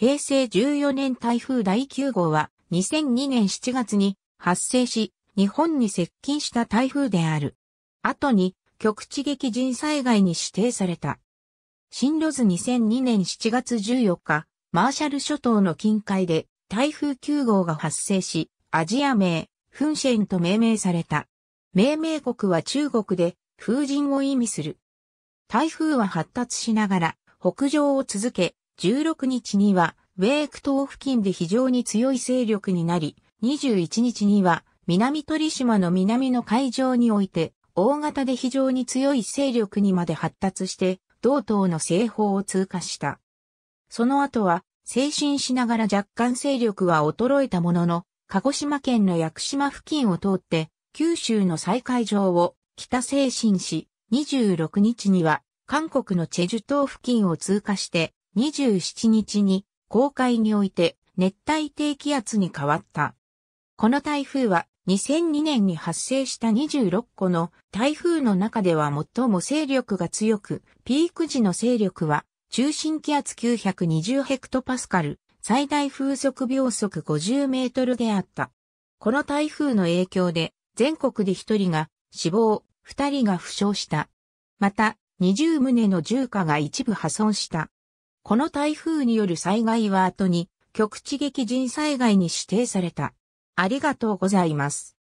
平成14年台風第9号は2002年7月に発生し、日本に接近した台風である。後に局地激甚災害に指定された。進路図2002年7月14日、マーシャル諸島の近海で台風9号が発生し、アジア名、フンシェンと命名された。命名国は中国で風神を意味する。台風は発達しながら北上を続け、16日には、ウェーク島付近で非常に強い勢力になり、21日には、南鳥島の南の海上において、大型で非常に強い勢力にまで発達して、同島の西方を通過した。その後は、精神しながら若干勢力は衰えたものの、鹿児島県の屋久島付近を通って、九州の再海上を北精神し、26日には、韓国のチェジュ島付近を通過して、27日に公開において熱帯低気圧に変わった。この台風は2002年に発生した26個の台風の中では最も勢力が強く、ピーク時の勢力は中心気圧920ヘクトパスカル、最大風速秒速50メートルであった。この台風の影響で全国で1人が死亡、2人が負傷した。また、20棟の住家が一部破損した。この台風による災害は後に局地激甚災害に指定された。ありがとうございます。